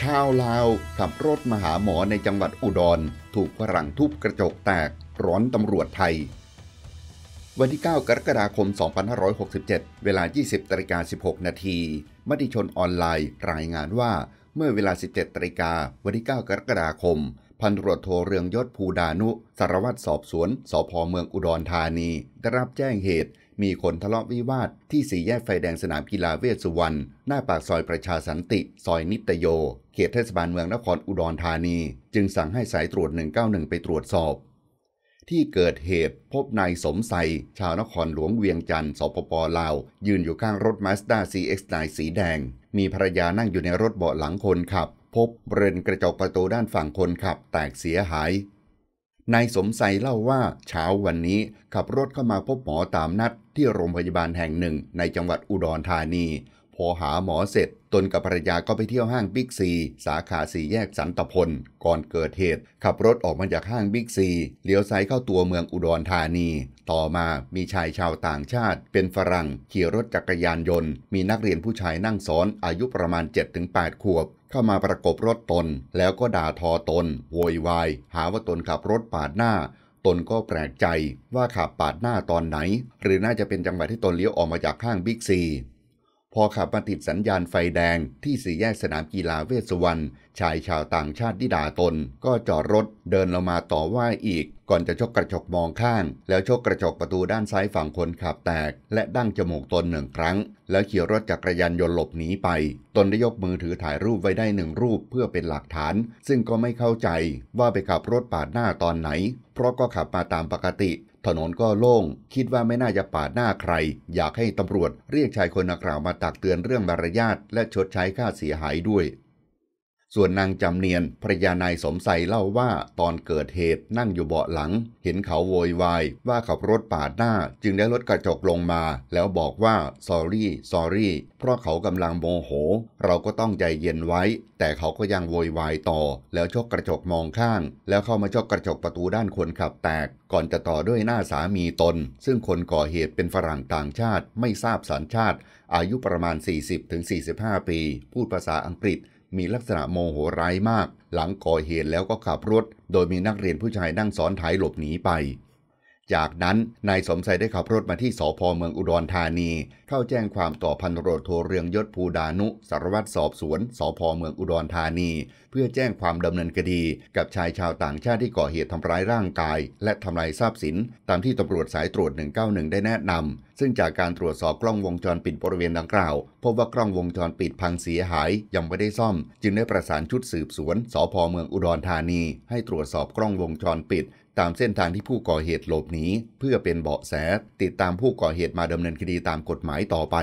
ชาวลาว ขับรถมาหาหมอในจังหวัดอุดรถูกฝรั่งทุบกระจกแตก ร้อนตำรวจไทย วันที่ 9 กรกฎาคม 2567 เวลา 20ตริกา16นาทีมติชนออนไลน์ รายงานว่าเมื่อเวลา 17ตริกาวันที่ 9 กรกฎาคม พันตรวจโทเรืองยศภูดานุสารวัตรสอบสวนสพเมืองอุดรธานี ได้รับแจ้งเหตุมีคนทะเลาะวิวาท ที่สี่แยกไฟแดงสนามกีฬาเวชสุวรรณหน้าปากซอยประชาสันติซอยนิตโย เขตเทศบาลเมืองนครอุดรธานี จึงสั่งให้สายตรวจ 191 ไปตรวจสอบ ที่เกิดเหตุ พบนายสมัยชาวนครหลวงเวียงจันทร์สปปลาว ยืนอยู่ข้างรถมาสด้า CX9 สีแดง มีภรรยานั่งอยู่ในรถเบาะหลังคนขับ พบบรนกระจกประตูด้านฝั่งคนขับแตกเสียหายนายสมศัยเล่าว่าเช้าวันนี้ขับรถเข้ามาพบหมอตามนัดที่โรงพยาบาลแห่งหนึ่งในจังหวัดอุดรธานีพอหาหมอเสร็จ ตนกับภรรยาก็ไปเที่ยวห้างบิ๊กซี สาขาสี่แยกสันตพล ก่อนเกิดเหตุ ขับรถออกมาจากห้างบิ๊กซีเลี้ยวซ้ายเข้าตัวเมืองอุดรธานี ต่อมามีชายชาวต่างชาติ เป็นฝรั่งขี่รถจักรยานยนต์ มีนักเรียนผู้ชายนั่งซ้อนอายุประมาณ 7-8 ขวบ เข้ามาประกบรถตน แล้วก็ด่าทอตนโวยวาย หาว่าตนขับรถปาดหน้า ตนก็แปลกใจว่าขับปาดหน้าตอนไหน หรือน่าจะเป็นจังหวะที่ตนเลี้ยวออกมาจากข้างบิ๊กซีพอขับมาติดสัญญาณไฟแดง ที่สี่แยกสนามกีฬาเวสวรรณชายชาวต่างชาติที่ด่าตน ก็จอดรถเดินลงมาต่อว่าอีก ก่อนจะชกกระจกมองข้าง แล้วชกกระจกประตูด้านซ้ายฝั่งคนขับแตก และดั้งจมูกตนหนึ่งครั้ง แล้วขี่รถจักรยานยนต์หลบหนีไป ตนได้ยกมือถือถ่ายรูปไว้ได้หนึ่งรูปเพื่อเป็นหลักฐาน ซึ่งก็ไม่เข้าใจว่าไปขับรถปาดหน้าตอนไหน เพราะก็ขับมาตามปกติถนนก็โล่ง คิดว่าไม่น่าจะปาดหน้าใคร อยากให้ตำรวจเรียกชายคนนักกล่าวมาตักเตือนเรื่องมารยาทและชดใช้ค่าเสียหายด้วยส่วนนางจำเนียน ภรยานายสมใสเล่าว่า ตอนเกิดเหตุนั่งอยู่เบาะหลัง เห็นเขาโวยวาย ว่าขับรถปาดหน้า จึงได้ลดกระจกลงมา แล้วบอกว่า sorry sorry เพราะเขากำลังโมโห เราก็ต้องใจเย็นไว้ แต่เขาก็ยังโวยวายต่อ แล้วชกกระจกมองข้าง แล้วเข้ามาชกกระจกประตูด้านคนขับแตก ก่อนจะต่อด้วยหน้าสามีตน ซึ่งคนก่อเหตุเป็นฝรั่งต่างชาติ ไม่ทราบสัญชาติ อายุประมาณ 40-45 ปี พูดภาษาอังกฤษมีลักษณะโมโหร้ายมาก หลังก่อเหตุแล้วก็ขับรถ โดยมีนักเรียนผู้ชายนั่งซ้อนท้ายหลบหนีไปจากนั้นนายสมชัยได้ขับรถมาที่สพเมืองอุดรธานี เข้าแจ้งความต่อ พันโรธโทเรืองยศภูดานุสารวัตรสอบสวนสพเมืองอุดรธานี เพื่อแจ้งความดำเนินคดี กับชายชาวต่างชาติที่ก่อเหตุทำร้ายร่างกาย และทำลายทรัพย์สินตามที่ตำรวจสายตรวจ 191 ได้แนะนำซึ่งจากการตรวจสอบกล้องวงจรปิดบริเวณดังกล่าว พบว่ากล้องวงจรปิดพังเสียหายยังไม่ได้ซ่อม จึงได้ประสานชุดสืบสวนสพเมืองอุดรธานี ให้ตรวจสอบกล้องวงจรปิดตามเส้นทางที่ผู้ก่อเหตุหลบหนีเพื่อเป็นเบาะแส ติดตามผู้ก่อเหตุมาดำเนินคดีตามกฎหมายต่อไป